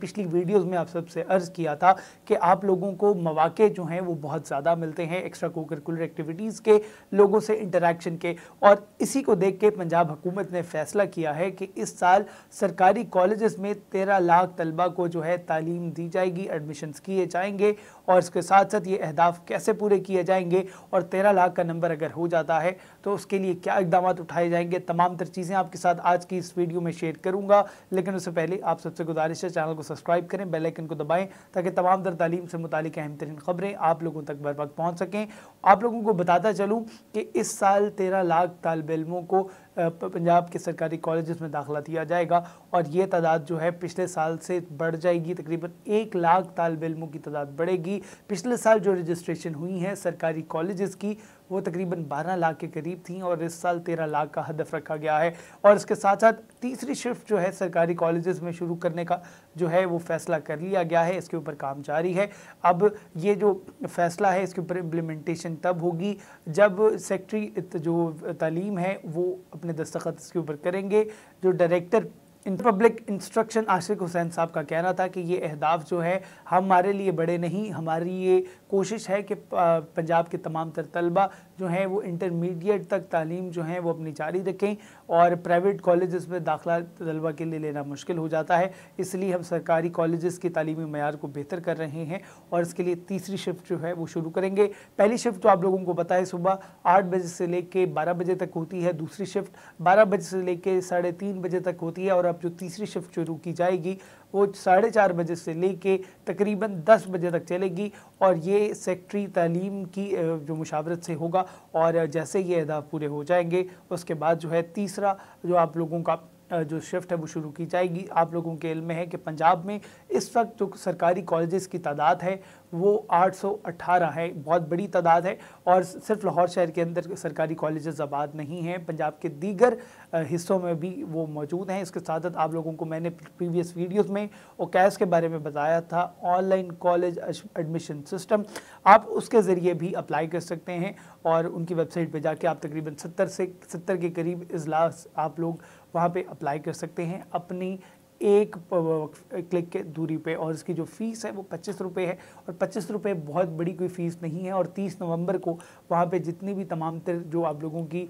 पिछली वीडियोस में आप सबसे अर्ज़ किया था कि आप लोगों को मौाक़े जो हैं वो बहुत ज़्यादा मिलते हैं एक्स्ट्रा को करिकुलर एक्टिविटीज़ के लोगों से इंटरेक्शन के और इसी को देख के पंजाब हुकूमत ने फैसला किया है कि इस साल सरकारी कॉलेज में तेरह लाख तलबा को जो है तालीम दी जाएगी एडमिशन किए जाएंगे और इसके साथ साथ ये अहदाफ कैसे पूरे किए जाएंगे और तेरह लाख का नंबर अगर हो जाता है तो उसके लिए क्या इकदाम उठाए जाएंगे तमाम तर चीज़ें आपके साथ आज की इस वीडियो में शेयर करूंगा लेकिन उससे पहले आप सबसे गुजारिश है चैनल को सब्सक्राइब करें बेल आइकन को दबाएं ताकि तमाम दर तालीम से मुतलिक अहम तरीन खबरें आप लोगों तक बर वक्त पहुँच सकें आप लोगों को बताता चलूँ कि इस साल तेरह लाख तलब इलमों को पंजाब के सरकारी कॉलेज में दाखिला दिया जाएगा और ये तादाद जो है पिछले साल से बढ़ जाएगी तकरीबन एक लाख तालब इलमों की तादाद बढ़ेगी पिछले साल जो रजिस्ट्रेशन हुई है सरकारी कॉलेज़ की वो तकरीबन 12 लाख के करीब थी और इस साल 13 लाख का हदफ रखा गया है और इसके साथ साथ तीसरी शिफ्ट जो है सरकारी कॉलेजेस में शुरू करने का जो है वो फैसला कर लिया गया है इसके ऊपर काम जारी है अब ये जो फैसला है इसके ऊपर इम्प्लीमेंटेशन तब होगी जब सेक्ट्री जो तालीम है वो अपने अपने दस्तखत इसके ऊपर करेंगे जो director public instruction Ashiq Hussain साहब का कहना था कि ये अहदाफ जो है हमारे लिए बड़े नहीं हमारी ये कोशिश है कि पंजाब के तमाम तर तलबा जो हैं वो इंटरमीडिएट तक तालीम जो है वो अपनी जारी रखें और प्राइवेट कॉलेज़ में दाखिला तलबा के लिए लेना मुश्किल हो जाता है इसलिए हम सरकारी कॉलेज़ की तलीमी मैार को बेहतर कर रहे हैं और इसके लिए तीसरी शिफ्ट जो है वो शुरू करेंगे पहली शिफ्ट तो आप लोगों को पता है सुबह आठ बजे से ले कर बारह बजे तक होती है दूसरी शिफ्ट बारह बजे से ले कर साढ़े तीन बजे तक होती है और अब जो तीसरी शिफ्ट शुरू की जाएगी वो साढ़े चार बजे से लेके तकरीबन दस बजे तक चलेगी और ये सेक्ट्री तालीम की जो मुशावरत से होगा और जैसे ये अहदाफ पूरे हो जाएंगे उसके बाद जो है तीसरा जो आप लोगों का जो शिफ्ट है वो शुरू की जाएगी आप लोगों के इल्म है कि पंजाब में इस वक्त जो सरकारी कॉलेजेस की तादाद है वो 818 है बहुत बड़ी तादाद है और सिर्फ लाहौर शहर के अंदर सरकारी कॉलेजेस आबाद नहीं हैं पंजाब के दीगर हिस्सों में भी वो मौजूद हैं इसके साथ साथ आप लोगों को मैंने प्रीवियस वीडियोस में ओकैस के बारे में बताया था ऑनलाइन कॉलेज एडमिशन सिस्टम आप उसके ज़रिए भी अप्लाई कर सकते हैं और उनकी वेबसाइट पर जाके आप तकरीबन सत्तर से सत्तर के करीब अजलास आप लोग वहाँ पे अप्लाई कर सकते हैं अपनी एक क्लिक के दूरी पे और इसकी जो फ़ीस है वो पच्चीस रुपये है और पच्चीस रुपये बहुत बड़ी कोई फ़ीस नहीं है और तीस नवंबर को वहाँ पे जितनी भी तमाम तर जो आप लोगों की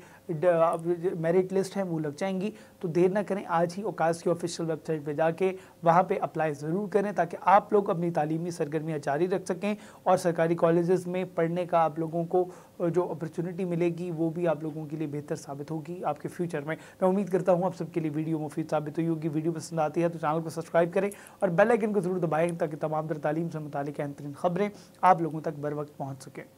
मेरिट लिस्ट है वो लग जाएंगी तो देर ना करें आज ही ओकास की ऑफिशियल वेबसाइट पे जाके वहाँ पे अप्लाई ज़रूर करें ताकि आप लोग अपनी तालीमी सरगर्मियाँ जारी रख सकें और सरकारी कॉलेज़ में पढ़ने का आप लोगों को जो अपॉर्चुनिटी मिलेगी वो भी आप लोगों के लिए बेहतर साबित होगी आपके फ्यूचर में मैं उम्मीद करता हूँ आप सबके लिए वीडियो मुफीद साबित हुई होगी वीडियो पसंद आती है तो चैनल को सब्सक्राइब करें और बेलाइकन को जरूर दबाएँ ताकि तमाम तर तालीम से मुतिक तरीन खबरें आप लोगों तक बर वक्त पहुँच सकें